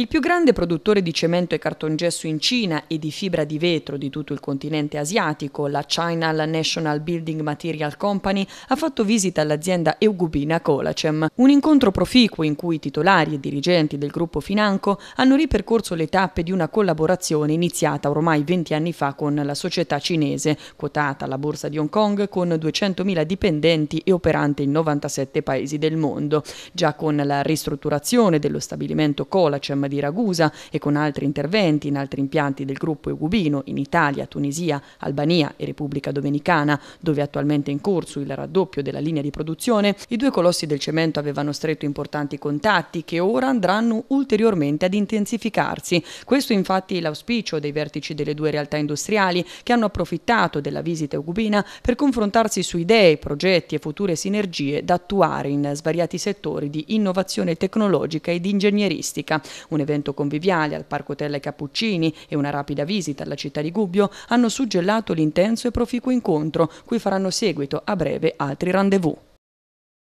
Il più grande produttore di cemento e cartongesso in Cina e di fibra di vetro di tutto il continente asiatico, la China National Building Material Company, ha fatto visita all'azienda eugubina Colacem, un incontro proficuo in cui i titolari e dirigenti del gruppo Financo hanno ripercorso le tappe di una collaborazione iniziata ormai 20 anni fa con la società cinese, quotata alla borsa di Hong Kong con 200.000 dipendenti e operante in 97 paesi del mondo. Già con la ristrutturazione dello stabilimento Colacem di Ragusa e con altri interventi in altri impianti del gruppo Eugubino in Italia, Tunisia, Albania e Repubblica Dominicana, dove attualmente è in corso il raddoppio della linea di produzione, i due colossi del cemento avevano stretto importanti contatti che ora andranno ulteriormente ad intensificarsi. Questo infatti è l'auspicio dei vertici delle due realtà industriali che hanno approfittato della visita eugubina per confrontarsi su idee, progetti e future sinergie da attuare in svariati settori di innovazione tecnologica ed ingegneristica. Una un evento conviviale al Parco Tella e Cappuccini e una rapida visita alla città di Gubbio hanno suggellato l'intenso e proficuo incontro, cui faranno seguito a breve altri rendezvous.